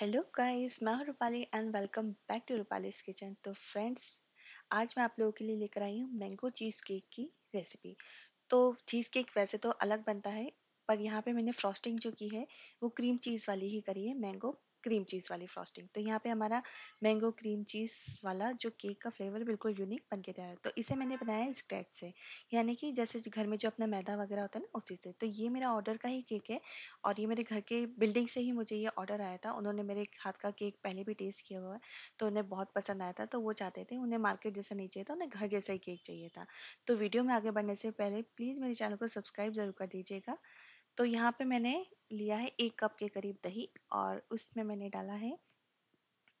Hello guys मैं हूँ Rupali and welcome back to Rupali's kitchen तो फ्रेंड्स आज मैं आप लोगों के लिए लेकर आई हूँ मैंगो चीज़ केक की रेसिपी तो चीज़ केक वैसे तो अलग बनता है पर यहाँ पे मैंने फ्रॉस्टिंग जो की है वो क्रीम चीज़ वाली ही करी है मैंगो क्रीम चीज़ वाली फ्रॉस्टिंग तो यहाँ पे हमारा मैंगो क्रीम चीज़ वाला जो केक का फ्लेवर बिल्कुल यूनिक बन के तैयार है तो इसे मैंने बनाया है स्क्रैच से यानी कि जैसे घर में जो अपना मैदा वगैरह होता है ना उसी से तो ये मेरा ऑर्डर का ही केक है और ये मेरे घर के बिल्डिंग से ही मुझे ये ऑर्डर आया था उन्होंने मेरे हाथ का केक पहले भी टेस्ट किया हुआ है तो उन्हें बहुत पसंद आया था तो वो चाहते थे उन्हें मार्केट जैसा नहीं चाहिए था उन्हें घर जैसा ही केक चाहिए था तो वीडियो में आगे बढ़ने से पहले प्लीज़ मेरे चैनल को सब्सक्राइब जरूर कर दीजिएगा तो यहाँ पे मैंने लिया है एक कप के करीब दही और उसमें मैंने डाला है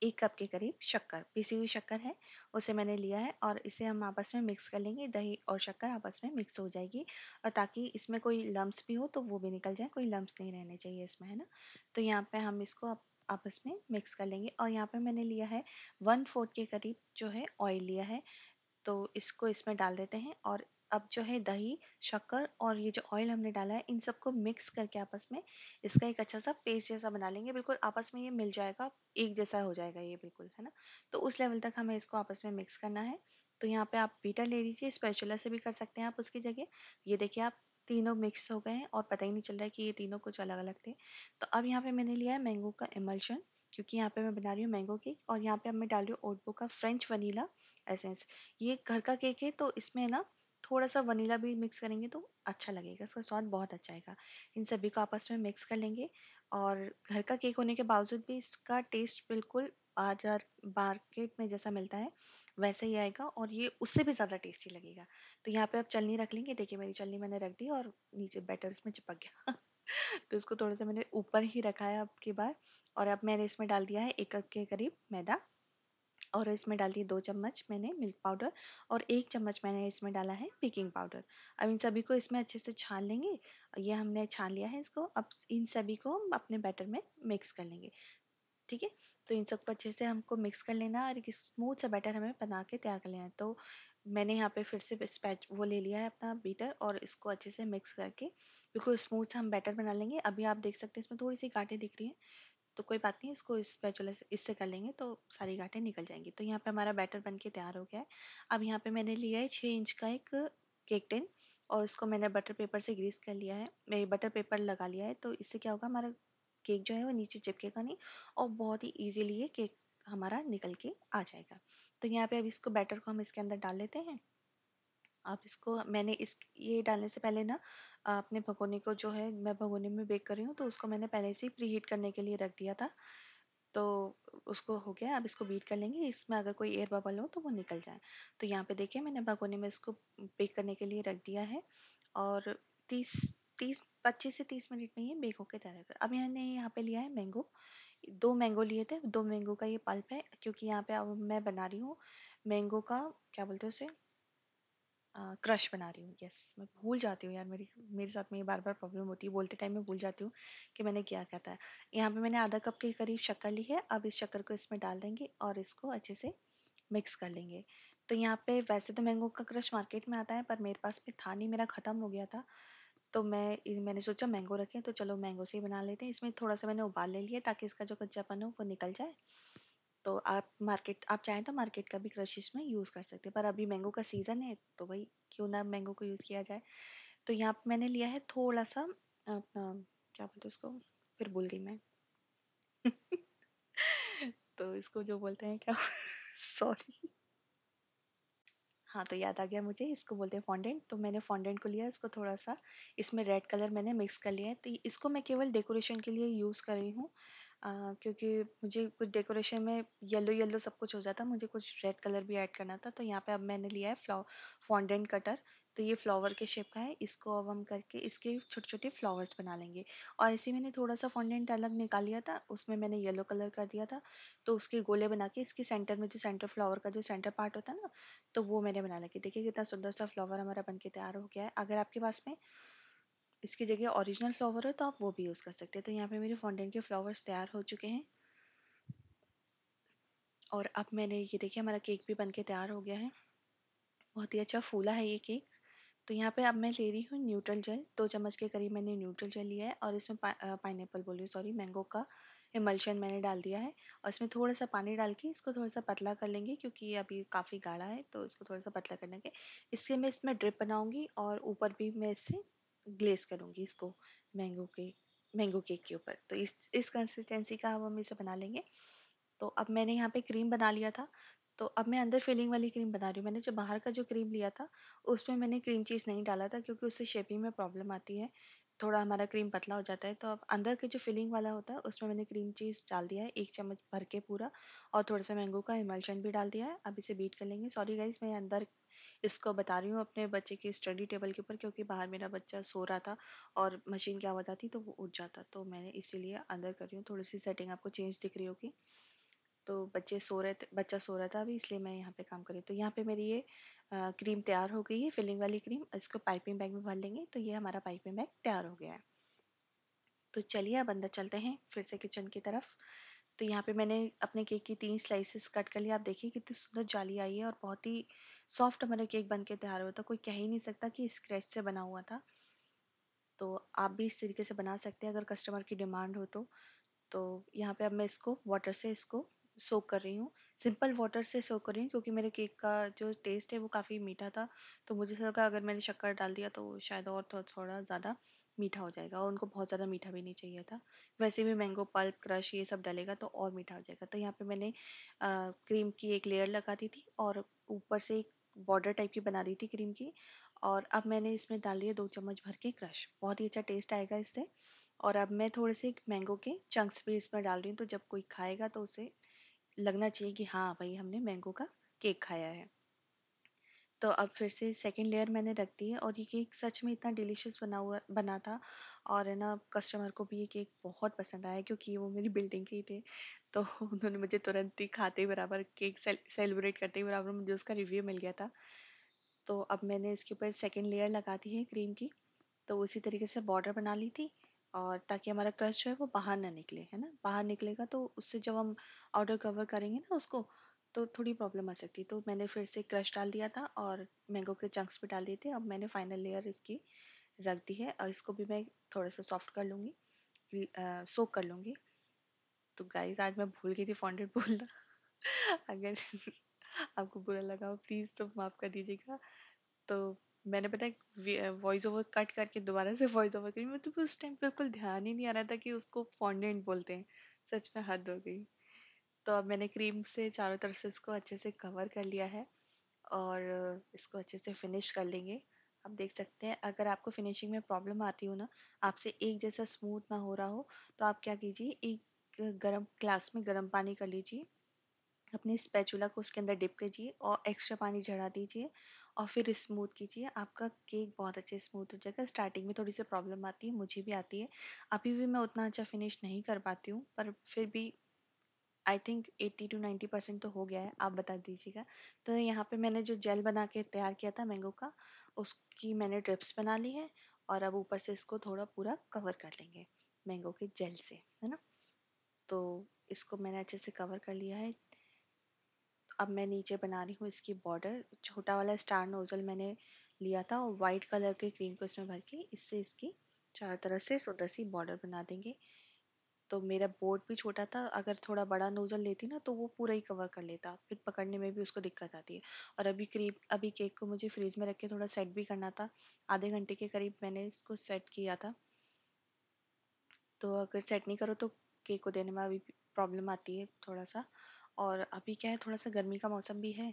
एक कप के करीब शक्कर पीसी हुई शक्कर है उसे मैंने लिया है और इसे हम आपस में मिक्स कर लेंगे दही और शक्कर आपस में मिक्स हो जाएगी और ताकि इसमें कोई लम्ब भी हो तो वो भी निकल जाए कोई लम्ब नहीं रहने चाहिए इसमें है ना तो यहाँ पे हम इसको आप, आपस में मिक्स कर लेंगे और यहाँ पे मैंने लिया है वन फोर्थ के करीब जो है ऑयल लिया है तो इसको इसमें डाल देते हैं और अब जो है दही, शक्कर और ये जो ऑयल हमने डाला है इन सबको मिक्स करके आपस में इसका एक अच्छा-सा पेस्ट जैसा बना लेंगे, बिल्कुल आपस में ये मिल जाएगा, एक जैसा हो जाएगा ये बिल्कुल, है ना? तो उस लेवल तक हमें इसको आपस में मिक्स करना है। तो यहाँ पे आप बीटा ले लीजिए, स्पेचुला से भी कर सकते हैं आप उसकी जगह। ये देखिए आप तीनों मिक्स हो गए हैं और पता ही नहीं चल रहा है कि ये तीनों कुछ अलग-अलग थे। तो अब यहाँ पे मैंने लिया है मैंगो का इमल्शन क्योंकि यहाँ पे मैं बना रही हूँ मैंगो केक और यहाँ पे अब मैं डाल रही हूँ ओटबो का फ्रेंच वनीला एसेंस। ये घर का केक है तो इसमें ना थोड़ा सा वनीला भी मिक्स करेंगे तो अच्छा लगेगा इसका स्वाद बहुत अच्छा आएगा इन सभी को आपस में मिक्स कर लेंगे और घर का केक होने के बावजूद भी इसका टेस्ट बिल्कुल बाजार मार्केट में जैसा मिलता है वैसा ही आएगा और ये उससे भी ज़्यादा टेस्टी लगेगा तो यहाँ पे आप चलनी रख लेंगे देखिए मेरी चलनी मैंने रख दी और नीचे बैटर इसमें चिपक गया तो इसको थोड़ा सा मैंने ऊपर ही रखा है अब की बार और अब मैंने इसमें डाल दिया है एक कप के करीब मैदा और इसमें डाल दिए दो चम्मच मैंने मिल्क पाउडर और एक चम्मच मैंने इसमें डाला है बेकिंग पाउडर अब इन सभी को इसमें अच्छे से छान लेंगे ये हमने छान लिया है इसको अब इन सभी को हम अपने बैटर में मिक्स कर लेंगे ठीक है तो इन सबको अच्छे से हमको मिक्स कर लेना और एक स्मूथ सा बैटर हमें बना के तैयार कर लेना है तो मैंने यहाँ पे फिर से स्पैच वो ले लिया है अपना बीटर और इसको अच्छे से मिक्स करके बिल्कुल स्मूथ सा हम बैटर बना लेंगे अभी आप देख सकते हैं इसमें थोड़ी सी गाँटें दिख रही हैं तो कोई बात नहीं इसको इस पर चले इससे कर लेंगे तो सारी गांठें निकल जाएंगी तो यहाँ पे हमारा बैटर बन के तैयार हो गया है अब यहाँ पे मैंने लिया है छः इंच का एक केक टिन और इसको मैंने बटर पेपर से ग्रीस कर लिया है मैं बटर पेपर लगा लिया है तो इससे क्या होगा हमारा केक जो है वो नीचे चिपकेगा नहीं और बहुत ही ईजिली ये केक हमारा निकल के आ जाएगा तो यहाँ पे अब इसको बैटर को हम इसके अंदर डाल लेते हैं आप इसको मैंने इस ये डालने से पहले ना अपने भगोने को जो है मैं भगोने में बेक कर रही हूँ तो उसको मैंने पहले से ही प्री हीट करने के लिए रख दिया था तो उसको हो गया अब इसको बीट कर लेंगे इसमें अगर कोई एयर बबल हो तो वो निकल जाए तो यहाँ पे देखिए मैंने भगोने में इसको बेक करने के लिए रख दिया है और तीस तीस पच्चीस से तीस मिनट में ये बेक होकर तैयार कर अब मैंने यहाँ पे लिया है मैंगो दो मैंगो लिए थे दो मैंगो का ये पल्प है क्योंकि यहाँ पे अब मैं बना रही हूँ मैंगो का क्या बोलते हैं उसे क्रश बना रही हूँ यस मैं भूल जाती हूँ यार मेरी मेरे साथ में ये बार बार प्रॉब्लम होती है बोलते टाइम मैं भूल जाती हूँ कि मैंने क्या कहता था यहाँ पे मैंने आधा कप के करीब शक्कर ली है अब इस शक्कर को इसमें डाल देंगे और इसको अच्छे से मिक्स कर लेंगे तो यहाँ पे वैसे तो मैंगो का क्रश मार्केट में आता है पर मेरे पास में था नहीं मेरा ख़त्म हो गया था तो मैं मैंने सोचा मैंगो रखें तो चलो मैंगो से ही बना लेते हैं इसमें थोड़ा सा मैंने उबाल ले लिया ताकि इसका जो कच्चापन हो वो निकल जाए तो आप मार्केट आप चाहें तो मार्केट का भी क्रशिश में यूज़ कर सकते हैं पर अभी मैंगो का सीज़न है तो भाई क्यों ना मैंगो को यूज़ किया जाए तो यहाँ पर मैंने लिया है थोड़ा सा अपना क्या बोलते उसको फिर भूल गई मैं तो इसको जो बोलते हैं क्या सॉरी हाँ तो याद आ गया मुझे इसको बोलते हैं फॉन्डेंट तो मैंने फॉन्डेंट को लिया इसको थोड़ा सा इसमें रेड कलर मैंने मिक्स कर लिया है तो इसको मैं केवल डेकोरेशन के लिए यूज़ कर रही हूँ क्योंकि मुझे कुछ डेकोरेशन में येलो येलो सब कुछ हो जाता मुझे कुछ रेड कलर भी ऐड करना था तो यहाँ पे अब मैंने लिया है फ्लावर फॉन्डेंट कटर तो ये फ्लावर के शेप का है इसको अब हम करके इसके छोटे छोटे फ्लावर्स बना लेंगे और ऐसे मैंने थोड़ा सा फॉन्डेंट अलग निकाल लिया था उसमें मैंने येलो कलर कर दिया था तो उसके गोले बना के इसके सेंटर में जो सेंटर फ्लावर का जो सेंटर पार्ट होता है ना तो वो मैंने बना लगे देखिए कितना सुंदर सा फ्लावर हमारा बन के तैयार हो गया है अगर आपके पास में इसकी जगह ओरिजिनल फ्लावर हो तो आप वो भी यूज़ कर सकते हैं तो यहाँ पे मेरे फॉन्डेंट के फ्लावर्स तैयार हो चुके हैं और अब मैंने ये देखिए हमारा केक भी बनके तैयार हो गया है बहुत ही अच्छा फूला है ये केक तो यहाँ पे अब मैं ले रही हूँ न्यूट्रल जेल दो चम्मच के करीब मैंने न्यूट्रल जेल लिया है और इसमें पाइन एप्पल बोल रही सॉरी मैंगो का इमल्शन मैंने डाल दिया है और इसमें थोड़ा सा पानी डाल के इसको थोड़ा सा पतला कर लेंगे क्योंकि अभी काफ़ी गाढ़ा है तो इसको थोड़ा सा पतला करने के इससे मैं इसमें ड्रिप बनाऊँगी और ऊपर भी मैं इससे ग्लेस करूँगी इसको मैंगो के मैंगो केक के ऊपर तो इस इस कंसिस्टेंसी का हम इसे बना लेंगे तो अब मैंने यहाँ पे क्रीम बना लिया था तो अब मैं अंदर फिलिंग वाली क्रीम बना रही हूँ मैंने जो बाहर का जो क्रीम लिया था उसमें मैंने क्रीम चीज़ नहीं डाला था क्योंकि उससे शेपिंग में प्रॉब्लम आती है थोड़ा हमारा क्रीम पतला हो जाता है तो अब अंदर के जो फिलिंग वाला होता है उसमें मैंने क्रीम चीज़ डाल दिया है एक चम्मच भर के पूरा और थोड़ा सा मैंगो का इमल्शन भी डाल दिया है अब इसे बीट कर लेंगे सॉरी गाइज मैं अंदर इसको बता रही हूँ अपने बच्चे की स्टडी टेबल के ऊपर क्योंकि बाहर मेरा बच्चा सो रहा था और मशीन की आवाज़ आती तो वो उठ जाता तो मैंने इसीलिए अंदर कर रही हूँ थोड़ी सी सेटिंग आपको चेंज दिख रही होगी तो बच्चे सो रहे थे बच्चा सो रहा था अभी इसलिए मैं यहाँ पे काम कर रही हूँ तो यहाँ पे मेरी ये आ, क्रीम तैयार हो गई है फिलिंग वाली क्रीम इसको पाइपिंग बैग में भर लेंगे तो ये हमारा पाइपिंग बैग तैयार हो गया है तो चलिए अब अंदर चलते हैं फिर से किचन की तरफ तो यहाँ पे मैंने अपने केक की तीन स्लाइसेस कट कर लिया आप देखिए कितनी सुंदर जाली आई है और बहुत ही सॉफ्ट हमारा केक बन के तैयार हुआ था कोई कह ही नहीं सकता कि स्क्रैच से बना हुआ था तो आप भी इस तरीके से बना सकते हैं अगर कस्टमर की डिमांड हो तो तो यहाँ पे अब मैं इसको वाटर से इसको सो कर रही हूँ सिंपल वाटर से सो कर रही हूँ क्योंकि मेरे केक का जो टेस्ट है वो काफ़ी मीठा था तो मुझे लगा अगर मैंने शक्कर डाल दिया तो शायद और थो, थोड़ा ज़्यादा मीठा हो जाएगा और उनको बहुत ज़्यादा मीठा भी नहीं चाहिए था वैसे भी मैंगो पल्प क्रश ये सब डलेगा तो और मीठा हो जाएगा तो यहाँ पर मैंने आ, क्रीम की एक लेयर लगा दी थी और ऊपर से एक बॉर्डर टाइप की बना दी थी क्रीम की और अब मैंने इसमें डाल दिया दो चम्मच भर के क्रश बहुत ही अच्छा टेस्ट आएगा इससे और अब मैं थोड़े से मैंगो के चंक्स भी इसमें डाल रही हूँ तो जब कोई खाएगा तो उसे लगना चाहिए कि हाँ भाई हमने मैंगो का केक खाया है तो अब फिर से सेकेंड लेयर मैंने रख दी है और ये केक सच में इतना डिलीशियस बना हुआ बना था और है ना कस्टमर को भी ये केक बहुत पसंद आया क्योंकि वो मेरी बिल्डिंग के ही थे तो उन्होंने मुझे तुरंत ही खाते ही बराबर केक सेलिब्रेट करते ही बराबर मुझे उसका रिव्यू मिल गया था तो अब मैंने इसके ऊपर सेकेंड लेयर लगा दी है क्रीम की तो उसी तरीके से बॉर्डर बना ली थी और ताकि हमारा क्रस्ट जो है वो बाहर ना निकले है ना बाहर निकलेगा तो उससे जब हम आउटर कवर करेंगे ना उसको तो थोड़ी प्रॉब्लम आ सकती है तो मैंने फिर से क्रश डाल दिया था और मैंगो के चंक्स भी डाल दिए थे अब मैंने फाइनल लेयर इसकी रख दी है और इसको भी मैं थोड़ा सा सॉफ्ट कर लूँगी सोक कर लूँगी तो गाइज आज मैं भूल गई थी फॉन्डेड बोलना अगर आपको बुरा लगा हो प्लीज़ तो माफ़ कर दीजिएगा तो मैंने पता है वॉइस ओवर कट करके दोबारा से वॉइस ओवर करी मतलब तो उस टाइम बिल्कुल ध्यान ही नहीं आ रहा था कि उसको फॉन्डेंट बोलते हैं सच में हद हो गई तो अब मैंने क्रीम से चारों तरफ से इसको अच्छे से कवर कर लिया है और इसको अच्छे से फिनिश कर लेंगे आप देख सकते हैं अगर आपको फिनिशिंग में प्रॉब्लम आती हो ना आपसे एक जैसा स्मूथ ना हो रहा हो तो आप क्या कीजिए एक गर्म ग्लास में गर्म पानी कर लीजिए अपने स्पैचुला को उसके अंदर डिप कीजिए और एक्स्ट्रा पानी झड़ा दीजिए और फिर स्मूथ कीजिए आपका केक बहुत अच्छे स्मूथ हो जाएगा स्टार्टिंग में थोड़ी सी प्रॉब्लम आती है मुझे भी आती है अभी भी मैं उतना अच्छा फिनिश नहीं कर पाती हूँ पर फिर भी आई थिंक 80 टू 90 परसेंट तो हो गया है आप बता दीजिएगा तो यहाँ पे मैंने जो जेल बना के तैयार किया था मैंगो का उसकी मैंने ड्रिप्स बना ली है और अब ऊपर से इसको थोड़ा पूरा कवर कर लेंगे मैंगो के जेल से है ना तो इसको मैंने अच्छे से कवर कर लिया है अब मैं नीचे बना रही हूँ इसकी बॉर्डर छोटा वाला स्टार नोज़ल मैंने लिया था और वाइट कलर के क्रीम को इसमें भर के इससे इसकी चारों तरफ से सुंदर सी बॉर्डर बना देंगे तो मेरा बोर्ड भी छोटा था अगर थोड़ा बड़ा नोज़ल लेती ना तो वो पूरा ही कवर कर लेता फिर पकड़ने में भी उसको दिक्कत आती है और अभी करीब अभी केक को मुझे फ्रीज में रख के थोड़ा सेट भी करना था आधे घंटे के करीब मैंने इसको सेट किया था तो अगर सेट नहीं करो तो केक को देने में अभी प्रॉब्लम आती है थोड़ा सा और अभी क्या है थोड़ा सा गर्मी का मौसम भी है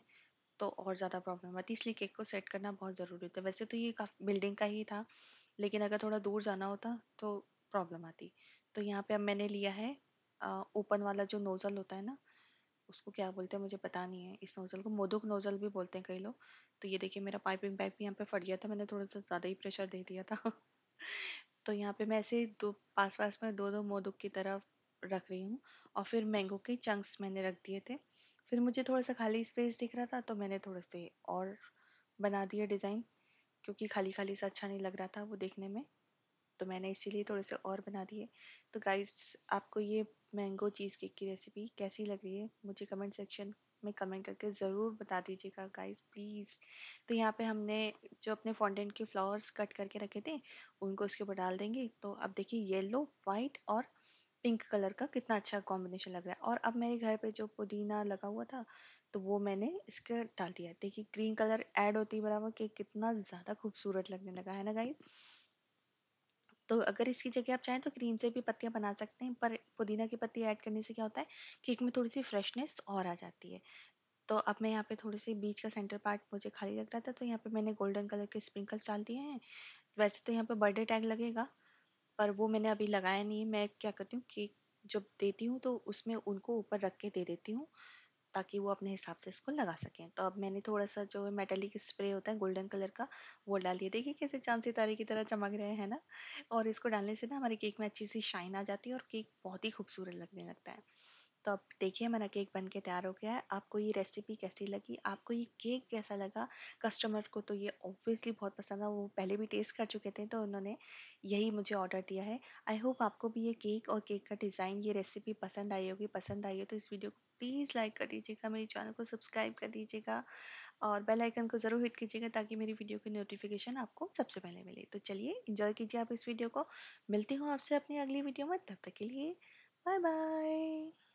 तो और ज़्यादा प्रॉब्लम आती है इसलिए केक को सेट करना बहुत ज़रूरी होता है वैसे तो ये काफ़ी बिल्डिंग का ही था लेकिन अगर थोड़ा दूर जाना होता तो प्रॉब्लम आती तो यहाँ पे अब मैंने लिया है ओपन वाला जो नोज़ल होता है ना उसको क्या बोलते हैं मुझे पता नहीं है इस नोज़ल को मोदुक नोज़ल भी बोलते हैं कई लोग तो ये देखिए मेरा पाइपिंग बैग भी यहाँ पर फट गया था मैंने थोड़ा सा ज़्यादा ही प्रेशर दे दिया था तो यहाँ पर मैं ऐसे दो पास पास में दो दो मोदुक की तरफ रख रही हूँ और फिर मैंगो के चंक्स मैंने रख दिए थे फिर मुझे थोड़ा सा खाली स्पेस दिख रहा था तो मैंने थोड़े से और बना दिया डिज़ाइन क्योंकि खाली खाली सा अच्छा नहीं लग रहा था वो देखने में तो मैंने इसीलिए थोड़े से और बना दिए तो गाइस आपको ये मैंगो चीज़ केक की रेसिपी कैसी लग रही है मुझे कमेंट सेक्शन में कमेंट करके ज़रूर बता दीजिएगा गाइस प्लीज़ तो यहाँ पे हमने जो अपने फॉन्डेंट के फ्लावर्स कट करके रखे थे उनको उसके ऊपर डाल देंगे तो अब देखिए येलो वाइट और पिंक कलर का कितना अच्छा कॉम्बिनेशन लग रहा है और अब मेरे घर पे जो पुदीना लगा हुआ था तो वो मैंने इसके डाल दिया देखिए ग्रीन कलर ऐड होती है बराबर कि कितना ज़्यादा खूबसूरत लगने लगा है ना गाइस तो अगर इसकी जगह आप चाहें तो क्रीम से भी पत्तियाँ बना सकते हैं पर पुदीना की पत्ती ऐड करने से क्या होता है केक में थोड़ी सी फ्रेशनेस और आ जाती है तो अब मैं यहाँ पे थोड़ी सी बीच का सेंटर पार्ट मुझे खाली लग रहा था तो यहाँ पे मैंने गोल्डन कलर के स्प्रिंकल्स डाल दिए हैं वैसे तो यहाँ पे बर्थडे टैग लगेगा पर वो मैंने अभी लगाया नहीं है। मैं क्या करती हूँ केक जब देती हूँ तो उसमें उनको ऊपर रख के दे देती हूँ, ताकि वो अपने हिसाब से इसको लगा सकें। तो अब मैंने थोड़ा-सा जो मेटेलिक स्प्रे होता है गोल्डन कलर का, वो डाल दिया। देखिए कैसे चाँद सितारे की तरह चमक रहे हैं ना? और इसको डालने से ना हमारे केक में अच्छी-सी शाइन आ जाती है और केक बहुत ही खूबसूरत लगने लगता है। तो अब देखिए मेरा केक बन के तैयार हो गया है आपको ये रेसिपी कैसी लगी आपको ये केक कैसा लगा कस्टमर को तो ये ऑब्वियसली बहुत पसंद है वो पहले भी टेस्ट कर चुके थे तो उन्होंने यही मुझे ऑर्डर दिया है आई होप आपको भी ये केक और केक का डिज़ाइन ये रेसिपी पसंद आई होगी पसंद आई हो तो इस वीडियो को प्लीज़ लाइक कर दीजिएगा मेरे चैनल को सब्सक्राइब कर दीजिएगा और बेल आइकन को ज़रूर हिट कीजिएगा ताकि मेरी वीडियो की नोटिफिकेशन आपको सबसे पहले मिले तो चलिए इन्जॉय कीजिए आप इस वीडियो को मिलती हूँ आपसे अपनी अगली वीडियो में तब तक के लिए बाय बाय